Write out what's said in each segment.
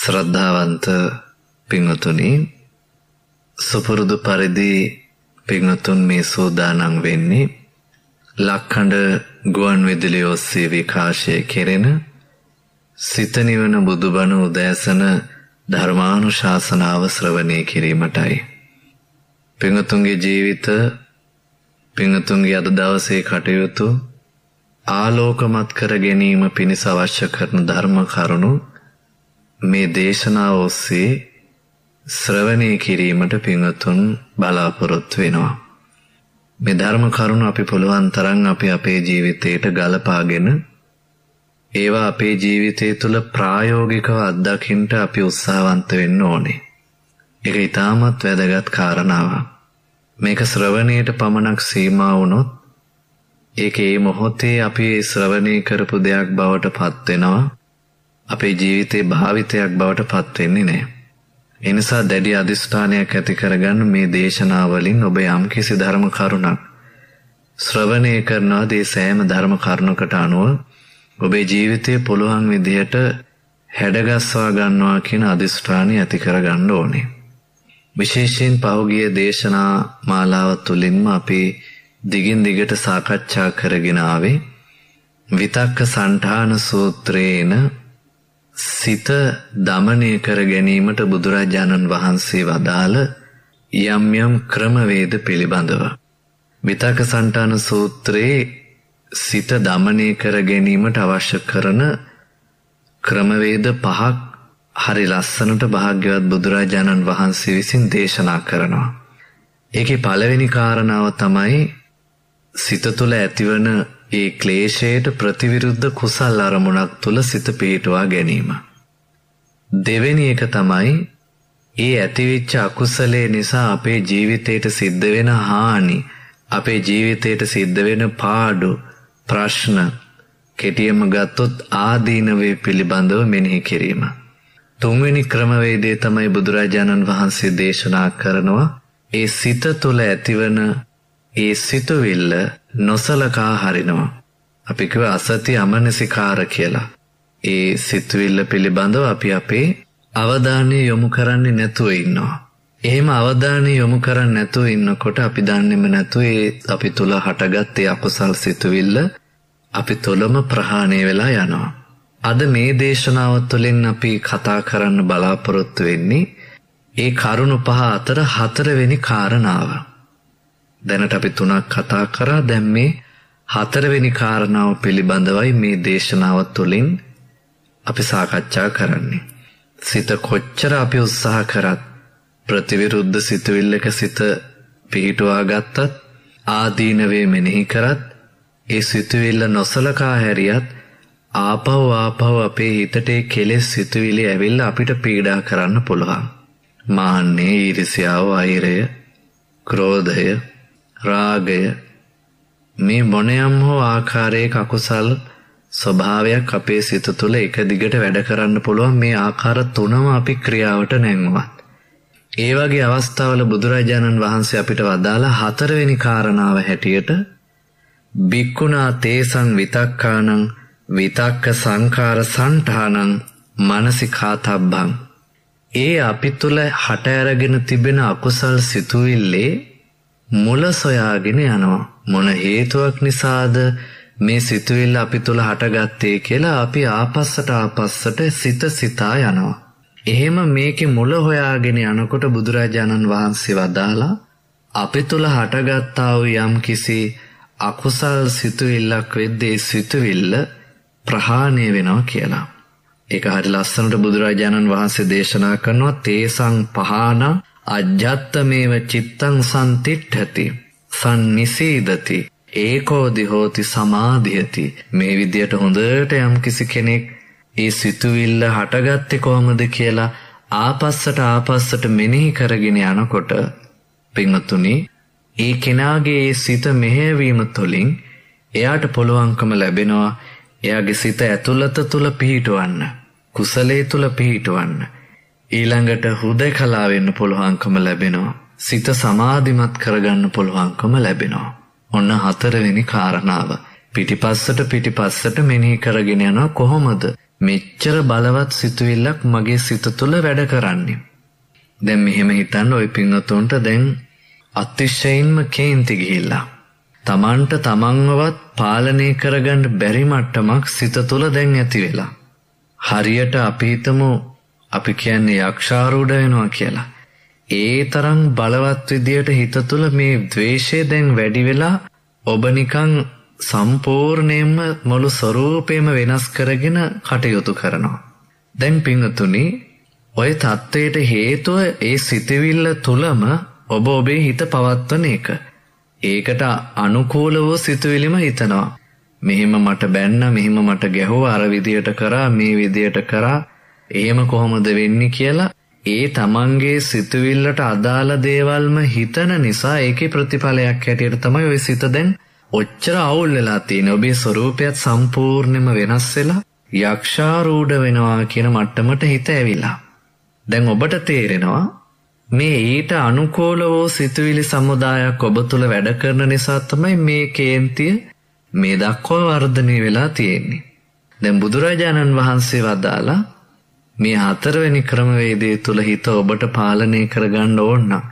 ශ්‍රද්ධාවන්ත පිංවතුනි සුපුරුදු පරිදි පිංවතුන් මේ සූදානම් වෙන්නේ ලක්හඬ ගුවන් විදුලි ඔස්සේ විකාශය කෙරෙන සිත නිවන බුදුබණ උදෑසන ධර්මානුශාසනාව ශ්‍රවණය කිරීමටයි පිංවතුන්ගේ ජීවිත පිංවතුන්ගේ අද දවසේ කටයුතු ආලෝකමත් කර ගැනීම පිණිස අවශ්‍ය කරන ධර්ම කරුණු මේ දේශනාව ඔස්සේ ශ්‍රවණය කිරීමට පින්වත්තුන් බලාපොරොත්තු වෙනවා. මේ ධර්ම කරුණ අපි පුළුවන් තරම් අපි අපේ ජීවිතයට ගලපාගෙන ඒවා අපේ ජීවිතය තුළ ප්‍රායෝගිකව අත්දකින්න අපි උත්සාහවන්ත වෙන්න ඕනේ. ඒක ඊටමත් වැදගත් කාරණාවක්. මේක ශ්‍රවණයට පමණක් සීමා වුණොත් ඒක ඒ මොහොතේ අපි ශ්‍රවණය කරපු දෙයක් බවට පත් වෙනවා. අපේ ජීවිතේ භාවිතයක් බවට පත්වෙන්නේ නෑ. එනිසා දැඩි අධිෂ්ඨානයක් ඇති කරගන්න මේ දේශනාවලින් ඔබ යම් කිසි ධර්ම කරුණක් ශ්‍රවණය කරනවා දේ සෑම ධර්ම කරුණකට අනුව ඔබේ ජීවිතය පුළුවන් විදිහට හැඩගස්වා ගන්නවා කියන අධිෂ්ඨානය ඇති කරගන්න ඕනේ. විශේෂයෙන් පහුගිය දේශනා මාලාව තුළින්ම අපි දිගින් දිගට සාකච්ඡා කරගෙන ආවේ විතක්ක සන්ඨාන සූත්‍රේන සිත දමනය කර ගැනීමට බුදුරජාණන් වහන්සේ වදාළ යම් යම් ක්‍රමවේද පිළිබඳව. විතක සන්ටාන සූත්‍රයේ සිත දමනය කර ගැනීමට අවශ්‍ය කරන ක්‍රමවේද පහක් හරි ලස්සනට භාග්‍යවත් බුදුරජාණන් වහන්සේ විසින් දේශනා කරනවා. ඒකේ පළවෙනි කාරණාව තමයි සිත තුළ ඇතිවන ඒ ක්ලේශයට ප්‍රතිවිරුද්ධ කුසල් අරමුණක් තුළ සිත පිහිටුවා ගැනීම. දෙවෙනි එක තමයි ඒ ඇතිවිච්ච අකුසලේ නිසා අපේ ජීවිතයට සිද්ධ වෙන හානි අපේ ජීවිතයට සිද්ධ වෙන පාඩු ප්‍රශ්න කෙටියම ගත්තොත් ආදීනවේ පිළිබඳව මෙනෙහි කිරීම. තුන්වෙනි ක්‍රමවේදේ තමයි බුදුරජාණන් වහන්සේ දේශනා කරනවා ඒ සිත තුළ ඇතිවන ඒ සිතුවිල්ල නොසලකා හරිනවා. අපිකව අසති අමනසිකාර කියලා. ඒ සිතුවිල්ල පිළිබඳව අපි අපේ අවධානය යොමු කරන්නේ නැතුව ඉන්නවා. එහෙම අවධානය යොමු කරන්න නැතුව ඉන්නකොට අපි දන්නෙම නැතුව ඒ අපි තුළ හටගත්තේ අකුසල් සිතුවිල්ල අපි තුළම ප්‍රහාණය වෙලා යනවා. අද මේ දේශනාව තුළින් අපි කතා කරන්න බලාපොරොත්තු වෙන්නේ ඒ කරුණු පහ අතර හතරවෙනි කාරණාව. දැනට අපි තුනක් කතා කරා දැන් මේ හතරවෙනි කාරණාව පිළිබඳවයි මේ දේශනාව තුළින් අපි සාකච්ඡා කරන්නේ. සිත කොච්චර අපි උත්සාහ කරත් ප්‍රතිවිරුද්ධ සිතුවිල්ලක සිත පිහිටුවා ගත්තත් ආදීනවේ මෙනෙහි කරත් ඒ සිතුවිල්ල නොසලකා හැරියත් ආපහු ආපහු අපේ හිතට ඒ කෙලෙස් සිතුවිලි ඇවිල්ලා අපිට පීඩා කරන්න පුළුවන්. මාන්නේ ඊරිසියාව අෛරය ක්‍රෝධය රාගය මේ මොනයම් හෝ ආකාරයක අකුසල් ස්වභාවයක් අපේ සිත තුළ එක දිගට වැඩ කරන්න පුළුවන් මේ ආකාර තුනම අපි ක්‍රියාවට නැංවුවත්. ඒ වගේ අවස්ථාවල බුදුරජාණන් වහන්සේ අපිට වදාලා හතරවෙනි කාරණාව හැටියට බික්කුණා තේසං විතක්කානං විතක්ක සංකාර සන්ඨානං මනසිකාතබ්බං ඒ අපි තුළ හට ඇරගෙන තිබෙන අකුසල් සිතුවිල්ලේ මුල සොයාගෙන යනවා. මොන හේතුවක් නිසාද මේ සිතුවිල්ල අපි තුළ හටගත්තේ කියලා අපි ආපස්සට ආපස්සට සිත සිතා යනවා. එහෙම මේකෙ මුල හොයාගෙන යනකොට බුදුරජාණන් වහන්සේ වදාලා අපි තුළ හටගත්තාව යම් කිසි අකුසල් සිතුවිල්ලක් වෙද්දේ සිතුවිල්ල ප්‍රහාණය වෙනවා කියලා. ඒක හරි ලස්සනට බුදුරජාණන් වහන්සේ දේශනා කරනවා තේසං පහන අජ්ජත්තමේව චිත්තං සම්තිට්ඨති සම්නිසීදති ඒකෝදි හෝති සමාධියති මේ විදියට හොඳට යම් කිසි කෙනෙක් ඒ සිතුවිල්ල හටගත්තේ කොහොමද කියලා ආපස්සට ආපස්සට මෙනෙහි කරගෙන යනකොට පින්වතුනි ඒ කෙනාගේ ඒ සිත මෙහෙයවීම තුළින් එයාට පුළුවන්කම ලැබෙනවා එයාගේ සිත ඇතුළත තුළ පිහිටුවන්න. කුසලේ තුළ පිහිටුවන්න. ඊළඟට හුදකලා වෙන්න පුළුවන්කම ලැබෙනවා. සිත සමාධිමත් කරගන්න පුළුවන්කම ලැබෙනවා. ඔන්න හතරවෙනි කාරණාව. පිටිපස්සට පිටිපස්සට මෙනෙහි කරගෙන යනවා කොහොමද? මෙච්චර බලවත් සිතුවිල්ලක් මගේ සිත තුළ වැඩ කරන්නේ. දැන් මෙහෙම හිතන්න ওই පින්නතුන්ට දැන් අතිශයින්ම කේන්ති ගිහිල්ලා තමන්ට තමන්වවත් පාලනය කරගන්න බැරි මට්ටමක් සිත තුළ දැන් ඇති වෙලා. හරියට අපි හිතමු අපි කියන්නේ යක්ෂාරූඪ වෙනවා කියලා. ඒ තරම් බලවත් විදියට හිත තුළ මේ ද්වේෂය දැන් වැඩි වෙලා ඔබ නිකන් සම්පූර්ණයෙන්ම මුළු ස්වરૂපේම වෙනස් කරගෙන කටයුතු කරනවා. දැන් පින්තුනි ඔය தത്വයට හේතුව ඒ සිතවිල්ල තුලම ඔබ ඔබේ හිත පවත්වන එක. ඒකට අනුකූලව සිතුවිලිම හිතනවා. මෙහෙම මට බැන්න මෙහෙම මට ගැහුව අර විදියට කරා මේ විදියට කරා එහෙම කොහොමද වෙන්නේ කියලා ඒ තමන්ගේ සිතුවිල්ලට අදාළ දේවල්ම හිතන නිසා ඒකේ ප්‍රතිඵලයක් හැටියට තමයි ওই සිත දැන් ඔච්චර අවුල් වෙලා තියෙන්නේ. ඔබේ ස්වરૂපයත් සම්පූර්ණයෙන්ම වෙනස් වෙලා යක්ෂාරූඪ වෙනවා කියන මට්ටමට හිත ඇවිලා. දැන් ඔබට තේරෙනවා මේ ඊට අනුකූලවෝ සිතුවිලි සමුදායක් ඔබ තුළ වැඩ කරන නිසා තමයි මේ කේන්තිය මේ දක්වා වර්ධනය වෙලා තියෙන්නේ. දැන් බුදුරජාණන් වහන්සේ වදාලා මේ හතරවෙනි ක්‍රමවේදය තුළ හිත ඔබට පාලනය කරගන්න ඕන්නම්.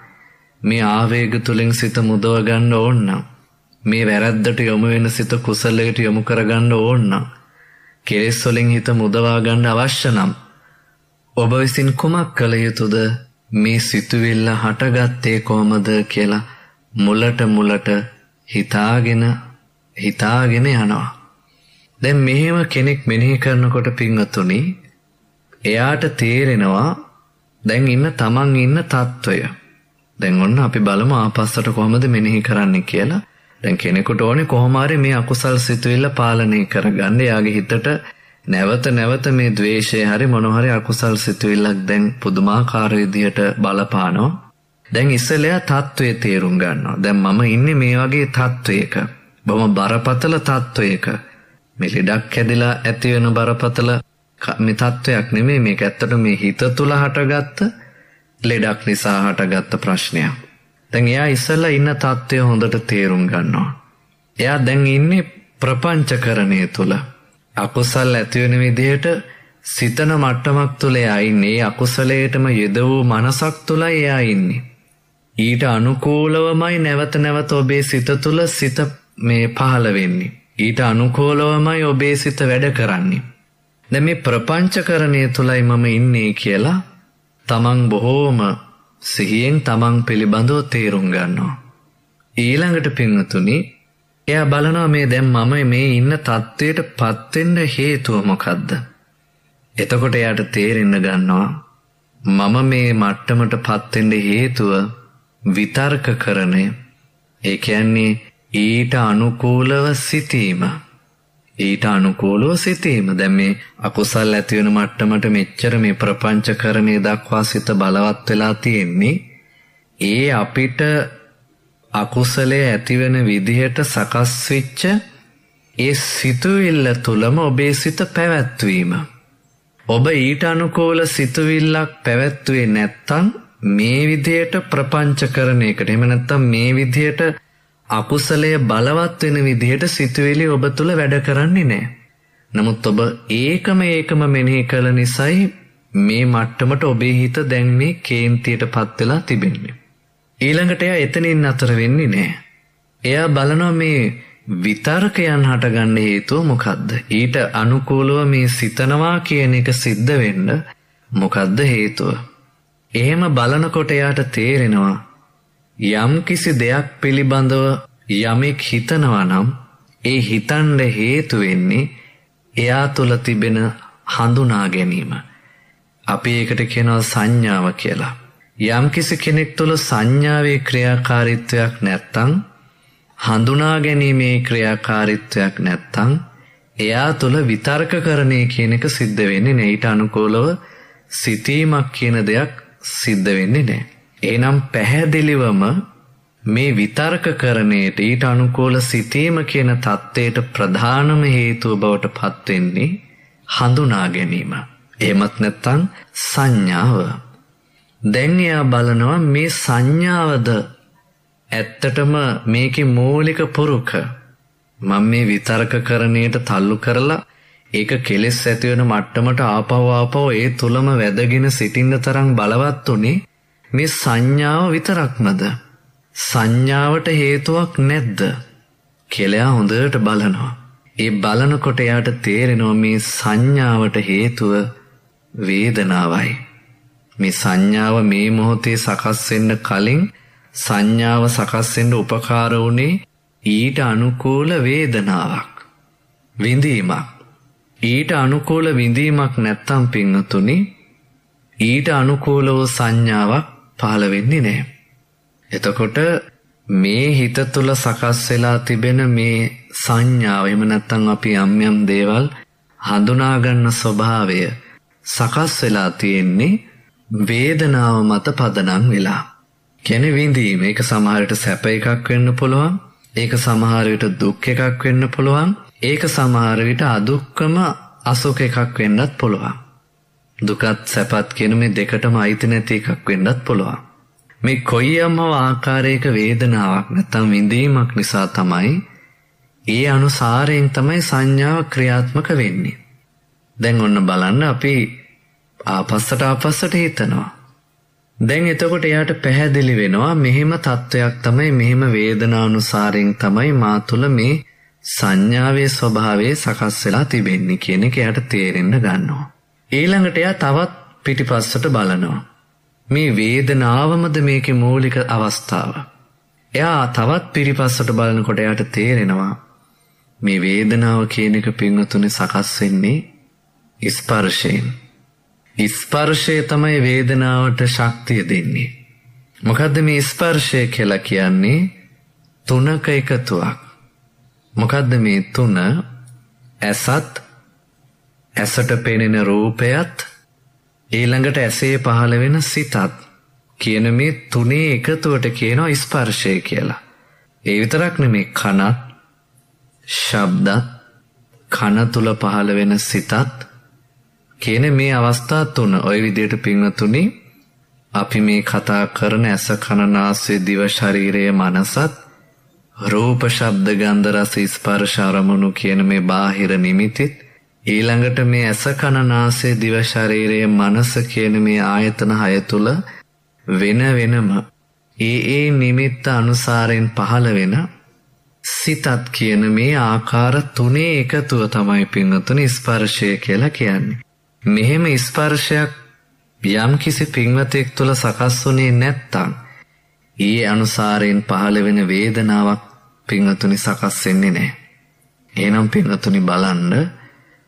මේ ආවේග තුළින් සිත මුදව ගන්න ඕන්නම්. මේ වැරැද්දට යොමු වෙන සිත කුසලයට යොමු කරගන්න ඕන්නම්. කෙලෙස් වලින් හිත මුදවා ගන්න අවශ්‍ය නම් ඔබ විසින් කුමක් කළ යුතුද? මේ සිතුවිල්ල හටගත්තේ කොහමද කියලා මුලට මුලට හිතාගෙන හිතාගෙන යනවා. දැන් මෙහෙම කෙනෙක් මෙනෙහි කරනකොට පිංගතුනි එයාට තේරෙනවා දැන් ඉන්න තමන් ඉන්න තත්වය. දැන් ඔන්න අපි බලමු ආපස්සට කොහොමද මෙනෙහි කරන්න කියලා. දැන් කෙනෙකුට ඕනේ කොහොම හරි මේ අකුසල් සිතුවිල්ල පාලනය කරගන්න. එයාගේ හිතට නැවත නැවත මේ ද්වේෂය හරි මොනහරි අකුසල් සිතුවිල්ලක් දැන් පුදුමාකාර විදියට බලපානෝ දැන් ඉස්සලයා තත්ත්වය තේරුම් ගන්නවා දැන් මම ඉන්න මේ වගේ තත්ත්වයක බොම බරපතල තත්ත්වයක මෙලිඩක් හැදිලා ඇතිවෙන බරපතල මේ තත්ත්වයක් නෙමේ මේ ඇත්තට මේ හිත තුළ හටගත්ත ලෙඩක් නිසා හටගත්ත ප්‍රශ්නයක් දැන් එයා ඉස්සල්ලා ඉන්න තත්ත්වය හොඳට තේරුම් ගන්නවා එයා දැන් ඉන්නේ ප්‍රපංචකරණය තුළ අකුසල් ඇතිවෙන විදිහට සිතන මට්ටමක් තුළ එයා ඉන්නේ අකුසලයටම යෙදවූ මනසක් තුළයි එයා ඉන්නේ. ඊට අනුකූලවමයි නැවත නැවත ඔබේ සිත තුළ සිත මේ පහළ වෙන්නේ. ඊට අනුකූලවමයි ඔබේ සිත වැඩ කරන්නේ. දැ මේ ප්‍රපංචකරණය තුළයි මම ඉන්නේ කියලා තමන් බොහෝම සිහියෙන් තමන් පිළිබඳව තේරුම් ගන්නවා. ඊළඟට පිංහතුනිි එයා බලනවා මේ දැම් මම මේ ඉන්න තත්ත්වයට පත්වෙන්න හේතුව මොකක්ද. එතකොට එයාට තේරෙන්න ගන්නවා මම මේ මට්ටමට පත්වෙන්න හේතුව විතර්ක කරණය ඒ කියන්නේ ඊට අනුකූලව සිතීම ඊට අනුකූලව සිතීම දැන් මේ අකුසල් ඇති වෙන මට්ටමට මෙච්චර මේ ප්‍රපංචකරණය දක්වා සිත බලවත් වෙලා තියෙන්නේ ඒ අපිට අකුසලයේ ඇතිවෙන විදිහට සකස් වෙච්ච ඒ සිතුවිල්ල තුලම ඔබේ සිත පැවැත්වීම. ඔබ ඊට අනුකූල සිතුවිල්ලක් පැවැත්වේ නැත්තං මේ විදියට ප්‍රපංච කරන එකට එම නැත්තම් මේ විදියට අකුසලය බලවත් වෙන විදිහට සිතුවිලි ඔබ තුළ වැඩ කරන්නේ නෑ. නමුත් ඔබ ඒකම ඒකම මෙනෙහි කළ නිසයි මේ මට්ටමට ඔබේ හිත දැන් මේ කේන්තියට පත්වෙලා තිබෙන්නේ. ඊළඟට එයා එතනින් අතර වෙන්නේ නෑ. එයා බලනෝ මේ විතර්කයන් හටගන්න හේතුව මොකක්ද. ඊට අනුකූලව මේ සිතනවා කියන එක සිද්ධ වෙන්න මොකක්ද හේතුව. එහෙම බලනකොට එයාට තේරෙනවා. යම් කිසි දෙයක් පිළිබඳව යමෙක් හිතනවා නම් ඒ හිතන්ඩ හේතු වෙන්නේ එයා තුළ තිබෙන හඳුනා ගැනීම. අපි ඒකට කියනවා සංඥාව කියලා. යම්කිසි කෙනෙක් තුළ සංඥාවේ ක්‍රියාකාරීත්වයක් නැත්තං හඳුනා ගැනීමේ ක්‍රියාකාරීත්වයක් නැත්තං එයා තුළ විතර්ක කරණය කියන එක සිද්ධ වෙන්නේ නෑ ඊට අනුකූලව සිතීමක් කියන දෙයක් සිද්ධ වෙන්නේ නෑ. එනම් පැහැදිලිවම මේ විතර්ක කරණයට ඊට අනුකූල සිතීම කියන தත්ත්වයට ප්‍රධානම හේතුව බවට පත්වෙන්නේ හඳුනා ගැනීම. එහෙමත් නැත්නම් සංඥාව. දැන් එයා බලනවා මේ සංඥාවද ඇත්තටම මේකේ මූලික පුරුක. මම මේ විතර්ක කරණයට තල්ලු කරලා ඒක කෙලෙස් ඇති වෙන මට්ටමට ආපව ආපව ඒ තුලම වැදගෙන සිටින්න තරම් බලවත් උනේ මේ සංඥාව විතරක්මද? සංඥාවට හේතුවක් නැද්ද? කෙලයා හොඳට බලනවා. ඒ බලනකොට එයාට තේරෙනවා මේ සංඥාවට හේතුව වේදනාවයි. මේ සංඥාව මේ මොහොතේ සකස් වෙන්න කලින් සංඥාව සකස් වෙන්න උපකාර වුණේ ඊට අනුකූල වේදනාවක් විඳීමක් ඊට අනුකූල විඳීමක් නැත්තම් පින්නතුනි ඊට අනුකූලව සංඥාවක් පහළ වෙන්නේ නැහැ එතකොට මේ හිත තුළ සකස් වෙලා තිබෙන මේ සංඥාව එහෙම නැත්නම් අපි යම් යම් දේවල් හඳුනා ගන්න ස්වභාවය සකස් වෙලා තියෙන්නේ වේදනාව මත පදනම් වෙලා. කෙනවිඳීම ඒක සමහරට සැප එකක් වෙන්න පුළුවන් ඒක සමහරවිට දුක් එකක් වෙන්න පුළුවන් ඒක සමහරවිට අදුක්කම අසුක එකක් වෙන්නත් පුළුවන්. දුකත් සැපත් කෙන මේ දෙකටම අයිති නැති එකක් වෙන්නත් පුළුවන්. මේ කොයි අම්ම ආකාරයක වේදනාවක් නැත්තම් විඳීමක් නිසා තමයි ඒ අනුසාරයෙන් තමයි සංඥාව ක්‍රියාත්මක වෙන්නේ. දැන් ඔන්න බලන්න අපි ආපස්සට ආපස්සට හිතනවා. දැන් එතකොට එයාට පැහැදිලි වෙනවා මෙහෙම තත්ත්වයක් තමයි මෙහෙම වේදනානුසාරයෙන් තමයි මා තුළ මේ සංඥාවේ ස්වභාවය සකස් වෙලා තිබෙන්නේ කියන එක එයාට තේරෙන්න ගන්නවා. ඊළඟට එයා තවත් පිටිපස්සට බලනවා. මේ වේදනාවමද මේකේ මූලික අවස්ථාව. එයා තවත් පිටිපස්සට බලනකොට එයාට තේරෙනවා මේ වේදනාව කියන එක පින්වතුනි සකස් වෙන්නේ ස්පර්ශයෙන්. ස්පර්ශය තමයි වේදනාවට ශක්තිය දෙන්නේ. මොකද්ද මේ ස්පර්ශය කියලා කියන්නේ? තුනක එකතුවක්. මොකද්ද මේ තුන? ඇසත් ඇසට පෙනෙන රූපයත් ඊළඟට ඇසේ පහළ වෙන සිතත් කියන මේ තුනේ එකතුවට කියනවා ස්පර්ශය කියලා. ඒ විතරක් නෙමේ කන ශබ්ද කන තුල පහළ වෙන සිතත් කියන මේ අවස්ථා තුන ওই විදිහට පින්වතුනි අපි මේ කතා කරන ඇස කන නාසය දිව ශරීරය මනසත් රූප ශබ්ද ගන්ධ රස ස්පර්ශ අරමුණු කියන මේ බාහිර නිමිතිත් ඊළඟට මේ ඇස කන නාසය දිව ශරීරය මනස කියන මේ ආයතන හය තුල වෙන වෙනම ඒ ඒ නිමිත්ත අනුසාරයෙන් පහළ වෙන සිතත් කියන මේ ආකාර තුනේ එකතුව තමයි පින්වතුනි ස්පර්ශය කියලා කියන්නේ. මෙහෙම ස්පර්ශයක් යම් කිසි පින්වතෙක් තුළ සකස් වුණේ නැත්තං ඒ අනුසාරයෙන් පහළ වෙන වේදනාවක් පින්වතුනි සකස් වෙන්නේ නැහැ. එහෙනම් පින්වතුනි බලන්න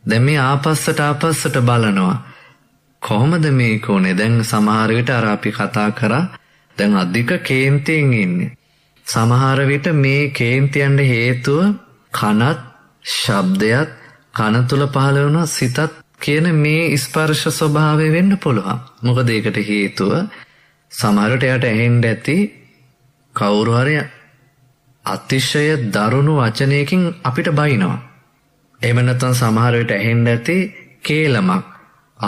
දැන් මේ ආපස්සට ආපස්සට බලනවා. කොහොමද මේක උනේ? දැන් සමහර විට අර අපි කතා කරා දැන් අධික කේන්තියෙන් ඉන්නේ. සමහර විට මේ කේන්තියන්ට හේතුව කනත් ශබ්දයත් කන තුල පහළ වෙනවා සිතත් කියන මේ ස්පර්ශ ස්වභාවය වෙන්න පුළුවන්. මොකද ඒකට හේතුව සමහරට යට ඇහෙන්ඩ ඇති කවුරුහරය අතිශය දරුණු වචනයකින් අපිට බයිනවා. එමනත්තන් සමහරට ඇහෙන්ඩ ඇති කේලමක්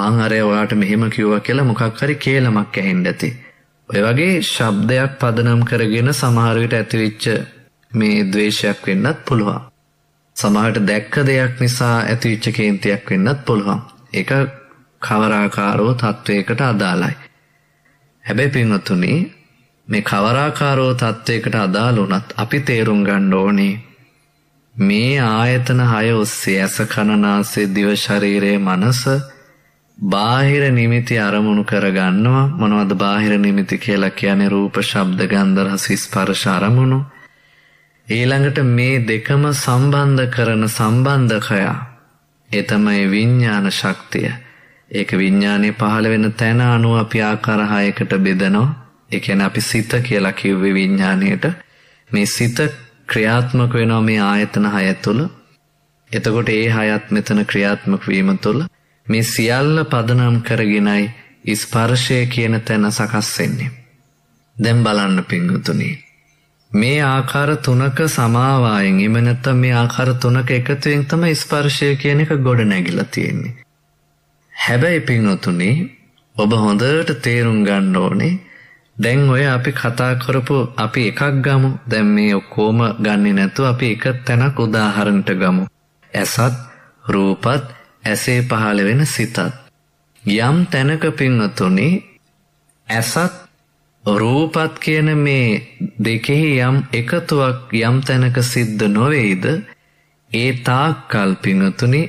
ආහරය ඔයාට මෙහෙම කිව්ව කියලා මොකක් හරි කේලමක් ඇහෙන්ඩ ඇති. ඔය වගේ ශබ්දයක් පදනම් කරගෙන සමහරවිට ඇතිවිච්ච මේ දවේශයක් වෙන්නත් පුළුවන්. සමහරට දැක්ක දෙයක් නිසා ඇතිවිච්ච කේන්තියක් වෙන්නත් පුළුවන්. ඒක කවරාකාරෝ තත්ත්වයකට අදාළයි. හැබැයි පින්වතුනි මේ කවරාකාරෝ තත්ත්වයකට අදාළ වුණත් අපි තේරුම් ගන්න ඕනේ මේ ආයතන හය ඔස්සේ ඇස කනනාසේ දිව ශරීරයේ මනස බාහිර නිමිති අරමුණු කරගන්නවා මොනවද බාහිර නිමිති කියලා කියන්නේ රූප ශබ්ද ගන්ධ රස ස්පර්ශ අරමුණු ඊළඟට මේ දෙකම සම්බන්ධ කරන සම්බන්ධකයා එතමයි විඤ්ඥාන ශක්තිය ඒක විඤ්ඥානය පහළ වෙන තැන අනුව අපි ආකාරහායකට බෙදනෝ එකන අපි සිත කියලා කිව්වේ විඤ්ඥානයට මේ සිත ක්‍රියාත්මක වෙනවා මේ ආයතන හය තුළ එතකොට ඒ හයත් මෙතන ක්‍රියාත්මක වීම තුළ මේ සියල්ල පදනම් කරගෙනයි ස්පර්ශය කියන තැන සකස් වෙන්නේ. දැන් බලන්න පිංගුතුනි මේ ආකාර තුනක සමාවායෙන් එම නැත්තම් මේ ආකාර තුනක එකතුවෙන් තමයි ස්පර්ශය කියන එක ගොඩ නැගිලා තියෙන්නේ. හැබැයි පින්වතුනි ඔබ හොඳට තේරුම් ගන්න ඕනේ දැන් ඔය අපි කතා කරපු අපි එකක් ගමු දැන් මේ ඔක්කොම ගන්නේ නැතුව අපි එක තැනක් උදාහරණට ගමු. ඇසත් රූපත් ඇසේ පහළ වෙන සිතත් යම් තැනක පින්වතුනි ඇසත් රූපත් කියන මේ දෙකෙහි යම් එකතුවක් යම් තැනක සිද්ධ නොවෙයිද ඒ තාක් කල්පිනතුනි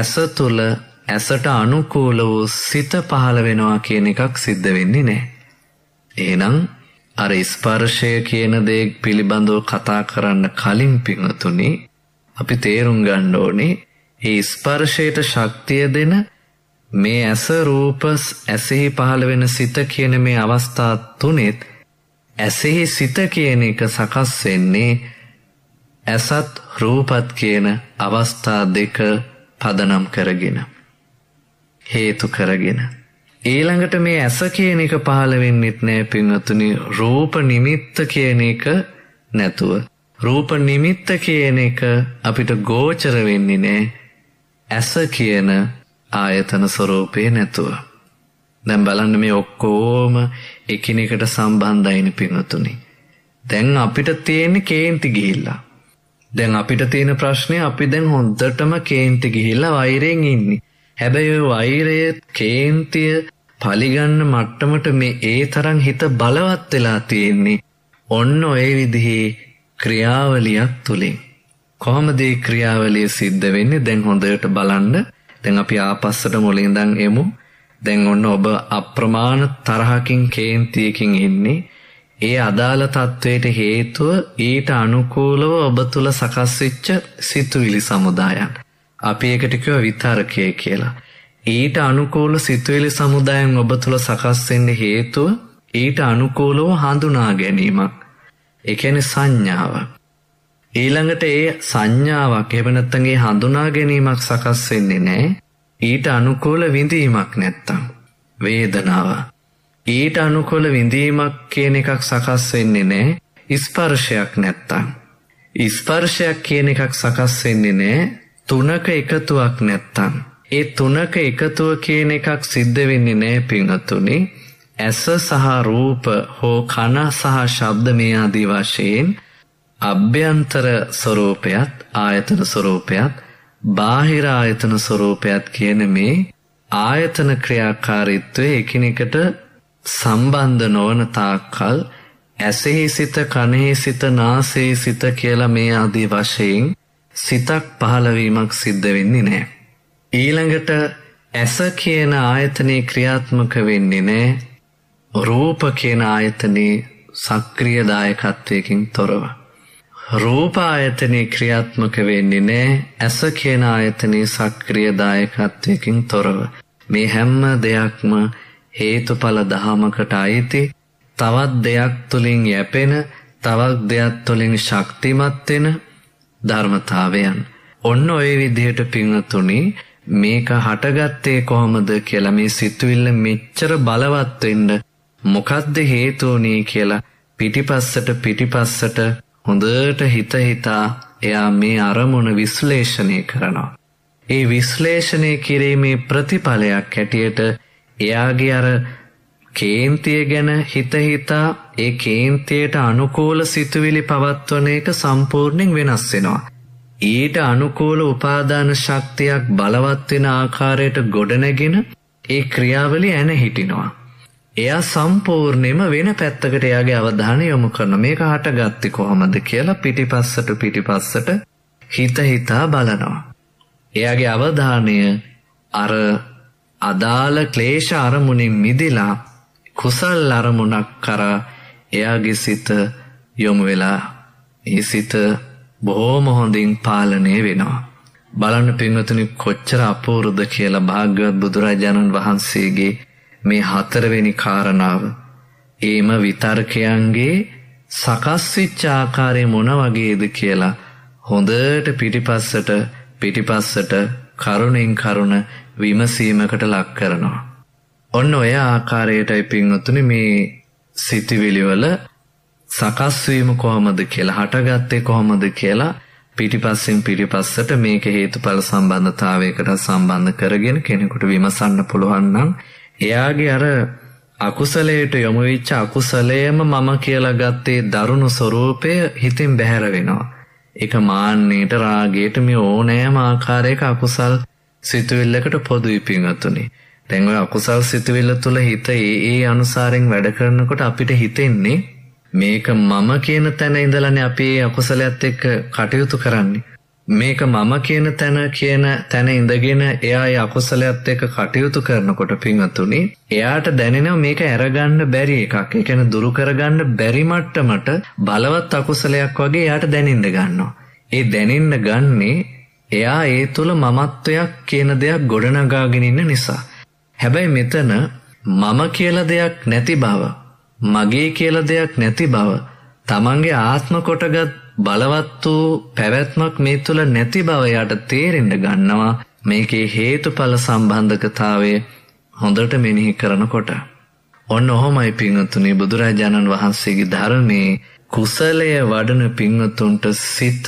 ඇස තුළ ඇසට අනුකූල වූ සිත පහළ වෙනවා කියන එකක් සිද්ධ වෙන්නේ නෑ. එහෙනම් අර ස්පර්ශය කියන දේ පිළිබඳව කතා කරන්න කලින් පිඟතුනි අපි තේරුම් ගන්න ඕනේ ඒ ස්පර්ශයට ශක්තිය දෙන මේ ඇස රූප ඇසෙහි පහළ වෙන සිත කියන මේ අවස්ථා තුනෙත් ඇසෙහි සිත කියන එක සකස් වෙන්නේ ඇසත් රූපත් කියන අවස්ථා දෙක පදනම් කරගෙන හේතු කරගෙන ඊළඟට මේ ඇස කියන එක පහළ වෙන්නෙත් නෑ පින්වතුනි රූප නිමිත්ත කියන එක නැතුව රූප නිමිත්ත කියන එක අපිට ගෝචර වෙන්නේ නෑ ඇස කියන ආයතන ස්වරූපය නැතුව. දැන් බලන්න මේ ඔක්කෝම එකිනෙකට සම්බන්ධයින පින්නතුනි. දැන් අපිට තියෙන කේන්ති ගිහිල්ලා. දැන් අපිට තියෙන ප්‍රශ්නය අපි දැන් හොන්දටම කේන්ති ගිහිල්ලා වෛරයෙන් ඉන්නේ. හැබැයි වෛරය කේන්තිය පලිගන්න මට්ටමට මේ ඒ තරම් හිත බලවත් වෙලා තියෙන්නේ ඔන්න ඔය විදිහේ ක්‍රියාවලියක් තුළින් කොහොමද ඒ ක්‍රියාවලිය සිද්ධ වෙන්නේ දැන් හොඳට බලන්න දැන් අපි ආපස්සට මුලින්දං එමු දැන් ඔන්න ඔබ අප්‍රමාණ තරහකින් කේන්තියකින් ඉන්නේ ඒ අදාළ තත්ත්වයට හේතුව ඊට අනුකූලව ඔබ තුළ සකස්විච්ච සිතුවිලි සමුදායන්. අපි ඒකටිකව විතර්කය කියලා. ඊට අනුකූල සිතුවිලි සමුදායන් ඔබ තුළ සකස්වෙන්න හේතුව ඊට අනුකූලව හඳුනා ගැනීමක්. එකන සංඥාව. ඊළඟට ඒ සංඥාවක් එහෙම නැත්නම් ඒ හඳුනා ගැනීමක් සකස් වෙන්නේ නැහැ. ඊට අනුකූල විඳීමක් නැත්තම් වේදනාව. ඊට අනුකූල විඳීමක් කියන එකක් සකස් වෙන්නේ නැහැ. ස්පර්ශයක් නැත්තම්. ස්පර්ශයක් කියන එකක් සකස් වෙන්නේ නැහැ. තුනක එකතුවක් නැත්තම්. ඒ තුනක එකතුව කියන එකක් සිද්ධ වෙන්නේ නැහැ පින්වතුනි. ඇස සහ රූප හෝ කන සහ ශබ්ද මේ ආදී වශයෙන් අභ්‍යන්තර ස්වરૂපයත් ආයතන ස්වરૂපයත් බාහිර ආයතන ස්වરૂපයත් කියන මේ ආයතන ක්‍රියාකාරීත්වය එකිනෙකට සම්බන්ධ නොවන තාක්කල් ඇසෙහි සිත කනෙහි සිත නාසෙහි සිත කියලා මේ ආදී වශයෙන් සිතක් පහළවීමක් සිද්ධ වෙන්නේ නෑ. ඊළඟට ඇස කියන ආයතනයේ ක්‍රියාත්මක වෙන්නේ නෑ රූප කියන ආයතනයේ සක්‍රිය දායකත්වයකින් තොරව. රූපායතනය ක්‍රියාත්මක වෙන්නේ නෑ ඇස කියන ආයතනයේ සක්‍රිය දායකත්වයකින් තොරව. මේ හැම්ම දෙයක්ම හේතුඵල දහමකට අයිති තවත් දෙයක් තුළින් යැපෙන තවක් දෙයක් තුළින් ශක්තිමත් වෙන ධර්මතාවයන්. ඔන්න ඔය විදිහට පින්වතුනි මේක හටගත්තේ කොහොමද කියලා මේ සිතුවිල්ල මෙච්චර බලවත් වෙන්න මොකද්ද හේතුණේ කියලා පිටිපස්සට පිටිපස්සට හොඳට හිත හිතා එයා මේ අරමුණ විශ්ලේෂණය කරනවා. ඒ විශ්ලේෂණය කිරීමේ ප්‍රතිඵලයක් හැටියට එයාගේ අර කේන්තිය ගැන හිතහිතා ඒ කේන්තියට අනුකූල සිතුවිලි පවත්වන එක සම්පූර්ණයෙන් වෙනස්සෙනවා. ඊට අනුකූල උපාධාන ශක්තියක් බලවත්වෙන ආකාරයට ගොඩනැගෙන ඒ ක්‍රියාවලි ඇන හිටිනවා. එයා සම්පූර්ණයම වෙන පැත්තකට එයාගේ අවධානය යොමු කරන මේක හටගත්ති කොහොමද කියලා පිටිපස්සට පිටිපස්සට හිත හිතා බලනවා. එයාගේ අවධානය අර අදාළ ක්ලේෂ අරමුණින් මිදිලා කුසල් අරමුණක් කරා එයාගේ සිත යොමු වෙලා ඒ සිත බොහෝම හොඳින් පාලනය වෙනවා. බලන්න පින්වතුනි කොච්චර අපූර්ද කියලා භාග්‍යවත් බුදුරජාණන් වහන්සේගේ මේ හතරවෙනි කාරණාව ඒම විතර්කයන්ගේ සකස්විච්ච ආකාරය මොන වගේද කියලා හොඳට පිටිපස්සට පිටිපස්සට කරුණෙන් කරුණ විමසීමකට ලක් කරනවා. ඔන්න ඔය ආකාරයටයි පින්වතුනි මේ සිතිවිලිවල සකස්වීම කොහොමද කියලා හටගත්තේ කොහොමද කියලා පිටිපස්සෙන් පිටිපස්සට මේක හේතුඵල සම්බන්ධතාවයකට සම්බන්ධ කරගෙන කෙනෙකුට විමසන්න පුළුවන් නම් එයාගේ අර අකුසලයට යොමුවෙච්ච අකුසලයම මම කියලා ගත්තේ දරුණු ස්වරූපය හිතින් බැහැර වෙනවා. එක මාන්නයට රාගයට මේ ඕනෑම ආකාරයක අකුසල් සිතුවිල්ලකට පොදුයි පිංහතුනි. දැන් ඔය අකුසල් සිතුවිල්ල තුල හිත ඒ ඒ අනුසාරෙන් වැඩ කරනකොට අපිට හිතෙන්නේ මේක මම කියන තැන ඉඳලානේ අපි අකුසලයත් එක්ක කටයුතු කරන්නේ. මේක මම කියන තැන කියන තැන ඉඳගෙන එයා අකුසලයක්ත් එක කටයුතු කරනකොට පිංහතුනි එයාට දැනෙනව මේක ඇරගන්න බැරි එකක් එකන දුරුකරගන්න බැරිමට්ටමට බලවත් අකුසලයක් වගේ යාට දැනින්ද ගන්නවා. ඒ දැනින්න ගන්නේ එයා ඒ තුළ මමත්වයක් කියන දෙයක් ගොඩනගාගෙනඉන්න නිසා. හැබැයි මෙතන මම කියල දෙයක් නැති බව මගේ කියල දෙයක් නැති බව තමන්ගේ ආත්ම කොටගත් බලවත් වූ පැවැත්මක් මේ තුළ නැති බව යාට තේරෙන්න ගන්නවා මේකේ හේතුඵල සම්බන්ධකතාවය හොඳට මෙනෙහි කරනකොට. ඔන්න ඔහොමයි පින්වතුනි බුදුරජාණන් වහන්සේගේ ධර්මයේ කුසලය වඩන පින්වතුන්ට සිත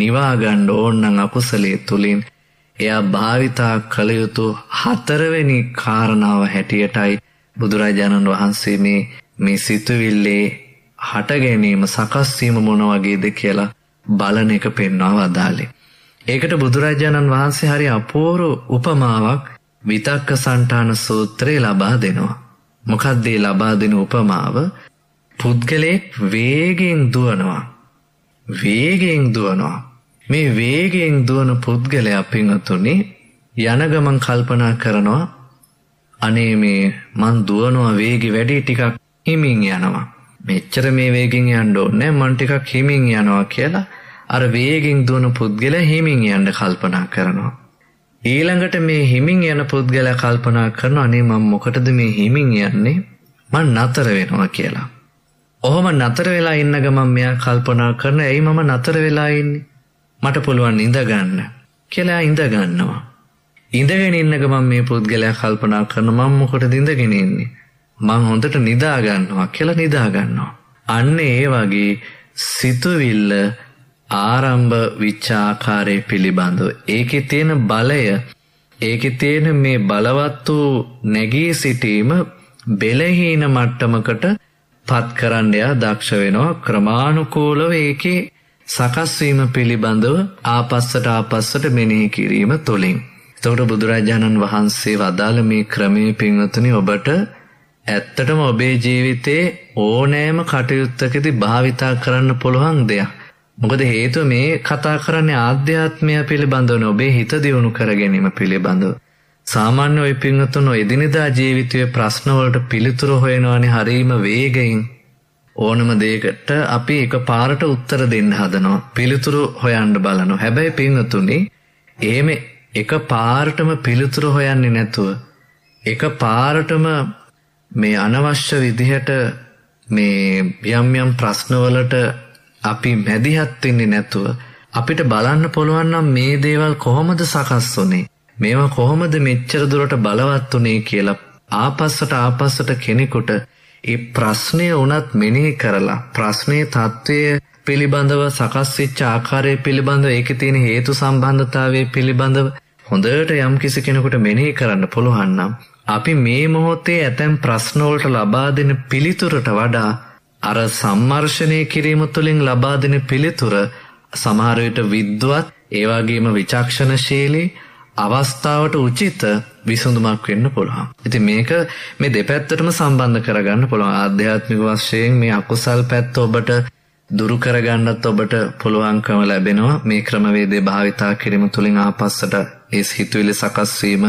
නිවා ගන්න ඕන නම් අකුසලයේ තුලින් එයා භාවිතා කළ යුතු හතරවෙනි කාරණාව හැටියටයි බුදුරජාණන් වහන්සේ මේ මේ සිතුවිල්ලේ හට ගැනීම සකස් වීම මොන වගේද කියලා බලන එක පෙන්වව අදාලේ. ඒකට බුදුරජාණන් වහන්සේ හරි අපූර්ව උපමාවක් විතක්ක සන්ඨාන සූත්‍රේ ලබා දෙනවා. මොකක්ද මේ ලබා දෙන උපමාව? පුද්ගලයෙක් වේගෙන් දුවනවා. වේගෙන් දුවනවා. මේ වේගෙන් දුවන පුද්ගලයා පින්වතුනි යන ගමන් කල්පනා කරනවා අනේ මේ මං දුවනවා වේගෙ වැඩි ටිකක් හිමින් යනවා මෙච්චර මේ වේගෙන් යන්න ඕනේ මං ටිකක් හිමින් යනවා කියලා අර වේගෙන් දුවන පුද්ගලයා හිමින් යන්න කල්පනා කරනවා ඊළඟට මේ හිමින් යන පුද්ගලයා කල්පනා කරනවා අනේ මම මොකටද මේ හිමින් යන්නේ මං නතර වෙනවා කියලා ඔහොම නතර වෙලා ඉන්න ගමන් මෙයා කල්පනා කරන ඇයි මම නතර වෙලා ඉන්නේ මට පුළුවන් ඉඳ ගන්න කියලා ඉඳ ගන්නවා ඉඳගෙන ඉන්න ගමන් මේ පුද්ගලයා කල්පනා කරන මම මොකටද ඉඳගෙන ඉන්නේ මං හොඳට නිදා ගන්නවා කියලා නිදා ගන්නවා. අන්න ඒ වගේ සිතුවිල්ල ආරම්භ විචාකාරය පිළිබඳව. ඒකෙ තියෙන බලය ඒකෙ තියෙන මේ බලවත් වූ නැගී සිටීම බෙලහීන මට්ටමකට පත් කරන්න එයා දක්ෂ වෙනවා ක්‍රමානුකූලව ඒකේ සකස්වීම පිළිබඳව ආපස්සට ආපස්සට මෙනෙහි කිරීම තුළින්. එතකොට බුදුරජාණන් වහන්සේ වදාළ මේ ක්‍රමයේ පින්වතුනි ඔබට ඇත්තටම ඔබේ ජීවිතේ ඕනෑම කටයුත්තකදී භාවිතා කරන්න පුළුවන් දෙයක්. මොකද හේතුව මේ කතා කරන්නේ ආධ්‍යාත්මය පිළිබඳව ඔබේ හිත දියුණු කර ගැනීම පිළිබඳව. සාමාන්‍ය ඔය පින්වතුන් එදිනෙදා ජීවිතයේ ප්‍රශ්නවලට පිළිතුරු හොයනවානේ හරීම වේගයෙන්. ඕනම දෙයකට අපි එක පාරට උත්තර දෙන්න හදනවා. පිළිතුරු හොයන්න බලනවා. හැබැයි පින්වතුනි, එහෙම එක පාරටම පිළිතුරු හොයන්නේ නැතුව එක පාරටම මේ අනවශ්‍ය විදිහට මේ යම් යම් ප්‍රශ්නවලට අපි මැදිහත් වෙන්නේ නැතුව අපිට බලන්න පුළුවන් නම් මේ දේවල් කොහොමද සකස් වුනේ මේවා කොහොමද මෙච්චර දුරට බලවත් වුනේ කියලා ආපස්සට ආපස්සට කෙනෙකුට ඒ ප්‍රශ්නය වුණත් මෙනෙහි කරලා ප්‍රශ්නයේ තත්ත්වය පිළිබඳව සකස්වෙච්ච ආකාරය පිළිබඳව ඒක තියෙන හේතු සම්බන්ධතාවය පිළිබඳව හොඳට යම් කිසි කෙනෙකුට මෙනෙහි කරන්න පුළුවන්නම් අපි මේ මොහොතේ ඇතැම් ප්‍රශ්නෝල්ට ලබා දෙන පිළිතුරට වඩා අර සම්මර්ෂණය කිරීම තුළින් ලබා දෙන පිළිතුර සමහරවිට විද්වත් ඒවාගේම විචක්ෂණශීලී අවස්ථාවට උචිත විසඳුමක් වෙන්න පුළුවන්. ඉති මේක මේ දෙපැත්තටම සම්බන්ධ කරගන්න පුළුවන් අධ්‍යාත්මික වශයෙන් මේ අකුසල් පැත්ත ඔබට දුරුකරගන්නත් ඔබට පුළුවන්කම ලැබෙනවා මේ ක්‍රමවේදේ භාවිතා කිරීම තුළින් ආපස්සට ඒ හිතුවිලි සකස්වීම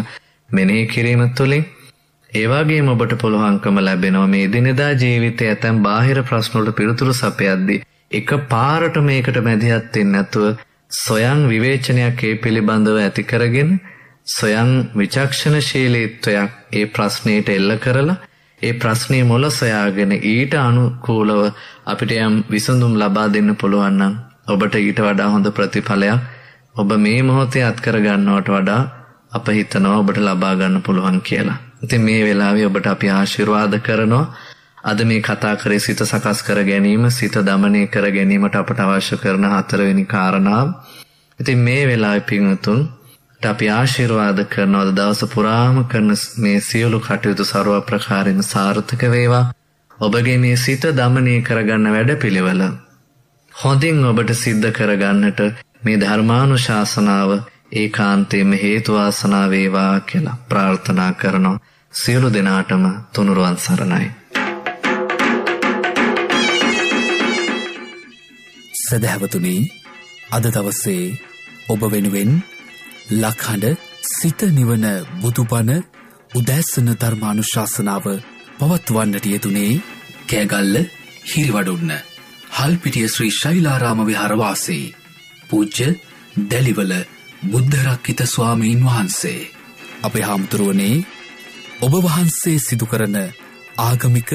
මෙනෙහි කිරීම තුළින් ඒවාගේම ඔබට පුළුවන්කම ලැබෙනවා මේ දිනෙදා ජීවිතය ඇතැම් බාහිර ප්‍රශ්නොලට පිළිතුරු සපයද්දී එක පාරට මේකට මැදිහත්වෙන්නේ නැතුව සොයන් විවේචනයක් ඒ පිළිබඳව ඇති කරගෙන සොයන් විචක්ෂණශීලීත්වයක් ඒ ප්‍රශ්නයට එල්ල කරලා ඒ ප්‍රශ්නය මොල සොයාගෙන ඊට අනුකූලව අපිට යම් විසඳුම් ලබා දෙන්න පුළුවන් නම් ඔබට ඊට වඩා හොඳ ප්‍රතිඵලයක් ඔබ මේ මොහොතේ අත්කර ගන්නවට වඩා අප හිතනවා ඔබට ලබා ගන්න පුළුවන් කියලා. ඉතින් මේ වෙලාවේ ඔබට අපි ආශිර්වාද කරනවා. අද මේ කතා කරේ සිත සකස් කර ගැනීම, සිත দমনය කර ගැනීමට අපට අවශ්‍ය කරන හතරවෙනි කාරණාව. ඉතින් මේ වෙලාවේ පින්වතුන් අපි ආශිර්වාද කරනවද දවස පුරාම කරන මේ සියලු කටයුතු ਸਰව ප්‍රකාරයෙන් සාර්ථක වේවා. ඔබගේ මේ සිත দমনය කරගන්න වැඩපිළිවෙල හොඳින් ඔබට සිද්ධ කරගන්නට මේ ධර්මානුශාසනාව ඒකාන්තයෙන්ම හේතු වාසනා වේවා කියලා ප්‍රාර්ථනා කරනවා සියලු දෙනාටම තුනුරුවන් සරණයි සදහවතුනි අද දවසේ ඔබ වෙනුවෙන් ලක්හඬ සිත නිවන බුදුබණ උදැස්සන ධර්මානුශාසනාව පවත්වන්නට යෙදුනේ කෑගල්ල හිරිවඩුන්න හල්පිටිය ශ්‍රී ශෛලාරාම විහාරවාසී පූජ්‍ය දැලිවල බුද්ධරක්කිත ස්වාමීන් වහන්සේ. අපේ හාමුතුරුවනේ ඔබ වහන්සේ සිදුකරන ආගමික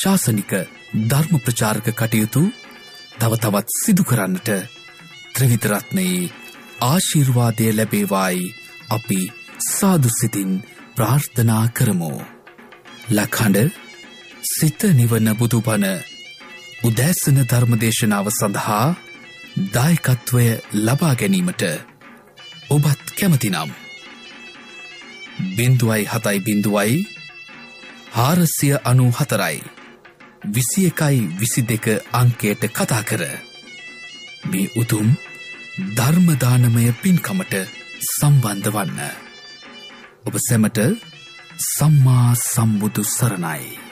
ශාසනික ධර්ම ප්‍රචාරක කටයුතු තව තවත් සිදුකරන්නට ත්‍රවිතරත්නයේ ආශිර්වාදය ලැබේවායි අපි සාදුසිතින් ප්‍රාර්ථනා කරමෝ. ලකඩ සිත නිවන බුදුබන උදැසන ධර්මදේශනාව සඳහා දායකත්වය ලබා ගැනීමට ඔබත් කැමතිනම්. බින්දුවයි හතයි බිඳුවයි හාරස්සිය අනු හතරයි විසි එකයි විසි දෙක අංකයට කතා කර. මේ උතුම් ධර්මදානමය පින්කමට සම්බන්ධ වන්න. ඔබ සැමට සම්මා සම්බුදු සරණයි.